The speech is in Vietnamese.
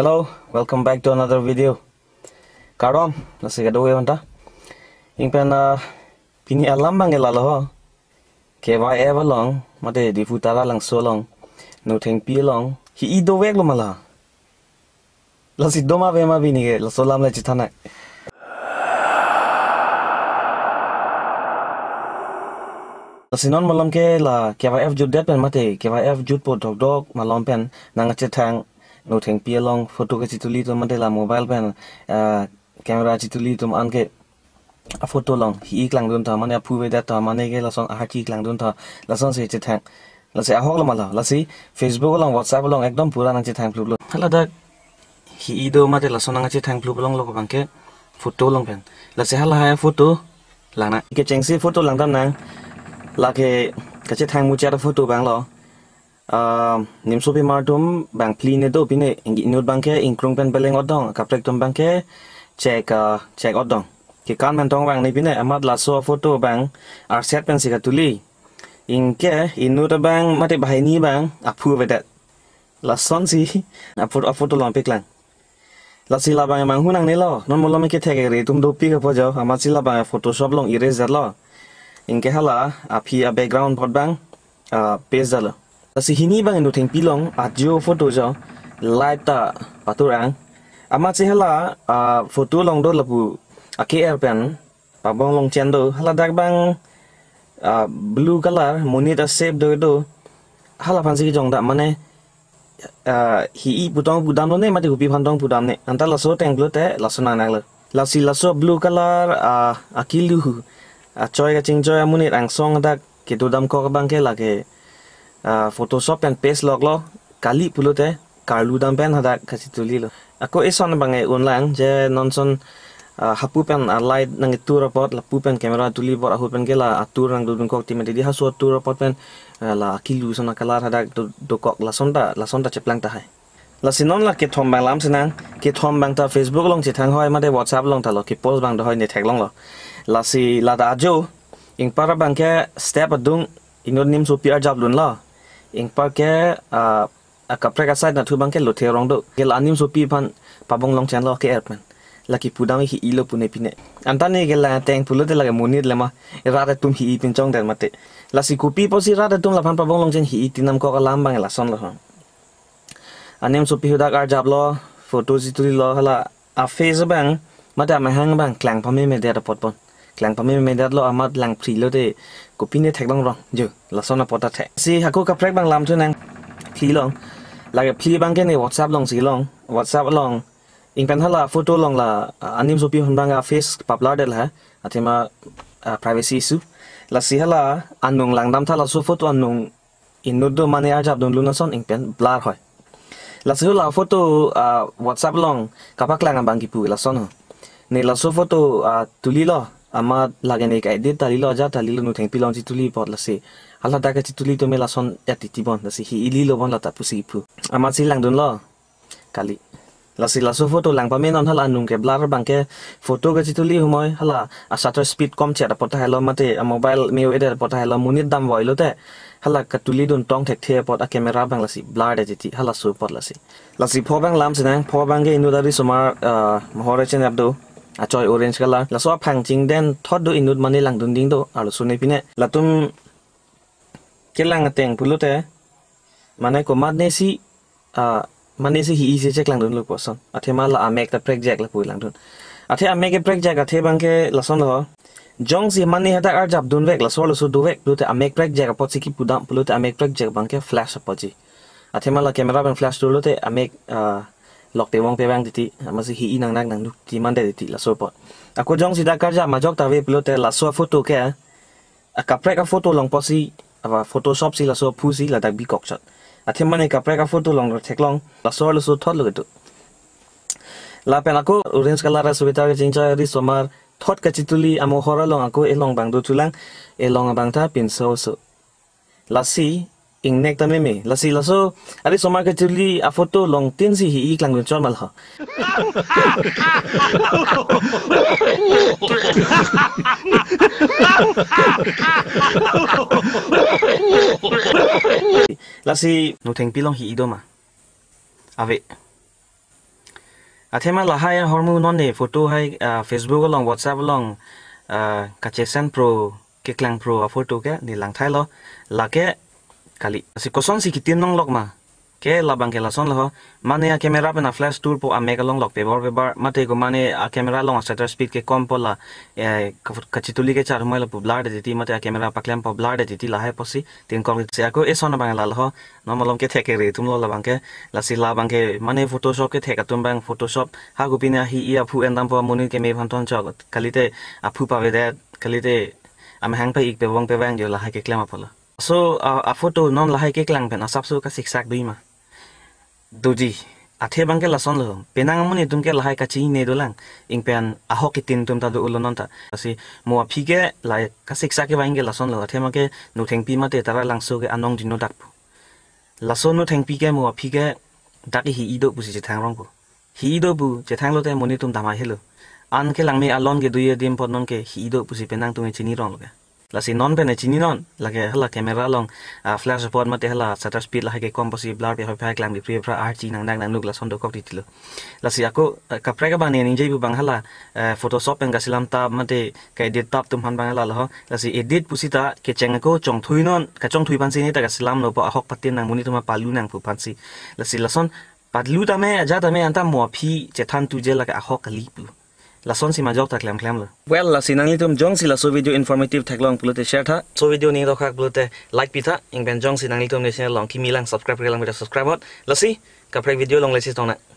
Hello, welcome hello welcome back to another video కాడోం నసి గడవే వంట ఇంపెన్ పిని అల్లం బంగే లాలో కేవా ఏవ లాంగ్ మతే దిఫు తారా లాంగ్ సో లాంగ్ ను థెంగ్ పి లాంగ్ hi i do vek lo mala la si do ma ve ma bi ni ge la so lam la chi thana la si non malam ke la ke va f jut det pen mate ke va f jut po dog dog malam pen nang che thang no thành pia long photo cái ke mà to là mobile bên camera chituli to anke cái photo long hi klang dun mà mane phu ve da ta mane ge la song a chi klang dun tha la song se che thang la se a hok la mala la si facebook long whatsapp long ekdom pura nang che thang plu la da hi do mate la song nang che thang luôn, long lo ko cái photo long bên, pen la se hala ha photo lang na chính chengsi photo lang dam nang là cái cái chết thang mua cha photo bang lo nếu so với nimso bank martum bang pli ne do pine ingi nut bang bên bên pen beleng odong kaprek tum bank ke check check ở cái bên trong bank này bên này, em pine amat số photo bang ar set pen sika tuli ingke inut bang mate bahai ni bang apu vedat lason si apur apur to lompik lang la sila bang mang hunang ne lo non cái me ke thege re tum do pi em pojo amat là bang photoshop long erase jar in ingke hả, api a background pot bang à, page jar lo Tapi hini bang indo teng pilong ajo ah, foto jo live ta paturang. Amat sih hala ah, foto long do lebu ake erpen, pabong long cendo hala dak bang ah, blue color moni ta save do do hala pansi jong dak mane hi i putong pudam ne mati kupi pantong putam ne anta laso tenglo te laso nang nang lasi laso blue color akilu choi ka ching choi amunit ang song dak kidudam ko bang ke lage Photoshop yang paste log lo kali pulu teh kalu dan pen hada kasih tuli lo aku ison bangai online je nonson uh, hapu pen alai nang itu report lapu pen kamera tuli bor aku pen kela atur nang dudun kok tim dia hasu atur report pen uh, la akilu sona kalar hada dokok la sonda la sonda ceplang tahai la sinon la kit thom bang lam sinang ke thom bang ta facebook long che thang hoi ma whatsapp long ta lo kit post bang dohoi ne long lo la si la da ing para bang ke step adung inod nim supi pr jab la ing pa ke a kapre ka side na thu bang ke lo the rong do gel anim so pi phan pabong long chan lo ke er man laki pudang hi ilo pune pine anta ne gel la teng pulo de lage munir lema ra ra tum hi pin chong der mate la si kupi po si ra ra tum la phan pabong long chan hi tinam ko ka lam bang la son la ha anim so pi hudak ar jab lo photo si tuli lo hala a face bang mata ma hang bang klang pa me me der pot pon klang pa me me der lo amat lang pri lo de của pin thạch băng rong giờ là sau nào bỏ ta thạch si hạc cô cặp băng làm thôi nàng khi lòng là cái khi băng cái này whatsapp lòng xí lòng whatsapp lòng in pen là photo lòng là à, anh em zopi hôn băng à, face popular đấy là à thì mà à, privacy issue là si là anh nung lang đam tha là số photo anh nung in nốt đôi mane ai chụp đồn luôn son in pen blur hoài là si là photo whatsapp lòng cặp băng là ngắm băng kipu là son hả này là số photo tuli lo ama lagene ka de tali lo jata li lo nu thing pilong chituli pot la se ala da ka chituli to mela son ya ti ti bon la se hi ili lo bon la ta pusi pu ama si lang dun lo kali la si la so photo lang pa me non hala anung ke blar bang ke photo ga chituli humoy hala a sato speed kom che ra pot ha lo mate a mobile me u eder pot ha lo munit dam voilo te hala ka tuli dun tong thek the pot a camera bang la si blar de ti hala so pot la se la si pho bang lam se nang pho bang ge indu da ri sumar mohore chen abdu achoi orange color la so phang ching den thot do inut mani lang dun ding do alo sune pine la tum kelang ateng pulute mane ko madne si a mane si hi se chek lang dun lo poson athe ma la amek ta prek jack la pui lang dun athe amek e prek jack athe bang ke la son lo jong si mani hata ar jab dun vek la so lo su do vek pulute amek prek jack pot si ki pudam pulute amek prek jack bang ke flash apoji athe ma la camera ban flash do lo te amek a uh, lok te wong pe bang titi ama si hi nang nang nang du ti man titi la so pot aku jong sida kerja majok ta we pilote te la so foto ke eh. a kapre ka foto long posi apa photoshop si la so pusi si la dak bi kok a athe mane kapre ka foto long ro thek long la so la so thot lo gitu, la pen aku orange color ra subita ke chincha ri somar thot ka chituli amo hora long aku e long bang du tulang e long bang ta pin so so la si ing nek tame me lasi laso ari somar ke chuli a photo long tin si hi lang gun chon mal ha lasi no theng pilong hi idoma ave athema lahai hormu non ne photo hai à, facebook long whatsapp long ka à, chesan pro keklang pro a photo ke ni lang thailo lake kali. Si koson si kitin nong lok ma. Ke labang ke lason lo Mane a camera pe na flash tour po a mega long lok pebar pebar. Mate ko mane a camera long shutter speed ke kom po la. Kachituli ke char humaila po de ti Mate a camera pa paklem po de ti la hai posi. Tin kom se ako e son bang la lo No malom ke theke re tum lo labang ke. La si labang ke mane photoshop ke theka tum bang photoshop. Ha pina hi ia phu endam po moni ke me phanton kali te a phu pa ve de kali te am hang pa ik pe wang pe wang yo la hai ke klema po la. so a à, à, photo non lai hai ke klang pen asap so ka siksak dui ma doji athe bang ke lason lo penang muni tum ke lahai ka chi ne lang, ing pen a ho ke tin tum ta do ulo non ta asi mo phi ke la ka siksak ke bang ke son lo athe ma ke nu theng pi ma te tara lang so ke anong dino dak pu son nu theng pi ke mo phi ke dak hi i do bu si thang rong bu hi do bu je thang lo te muni tum ta ma hello, an ke lang me alon ke duye dim pon non ke hi do bu si penang tum chi ni rong lo ke la si non pen chini non la ke hala camera long flash support mate hala shutter speed la ke kom posi blur pe hoy climb di pre pra archi nang nang nang luk la sondo kok ditilo la si ako kapra ka bani ni jai bang hala photoshop pen ka silam ta mate ka edit tap tum han bang hala ho la si edit pusi ta ke cheng ko chong thui non ka chong thui pan si ni ta ka silam no pa hok patin nang muni tuma palu nang pu pan si la si la son patlu ta me ja ta me anta mo phi che than tu je la ka hok ka li pu লাচন সীমা যাওক থাকলে আমি খেলাম ৱেল লাচি তুম জং চি লাচু video informative থাকিলে অং বোলোতে শ্বেয়াৰ থা চ' ভিডিও নি দখাক বোলোতে লাইক পিঠা ইং বেন জং চি নাং তুম নেচনেল লং কি মিলাং ছাবস্ক্ৰাইব কৰিলাম বোলে ছাবস্ক্ৰাইবত লাচি কাপ্ৰাই ভিডিঅ' লং লাইছিছ তোমাক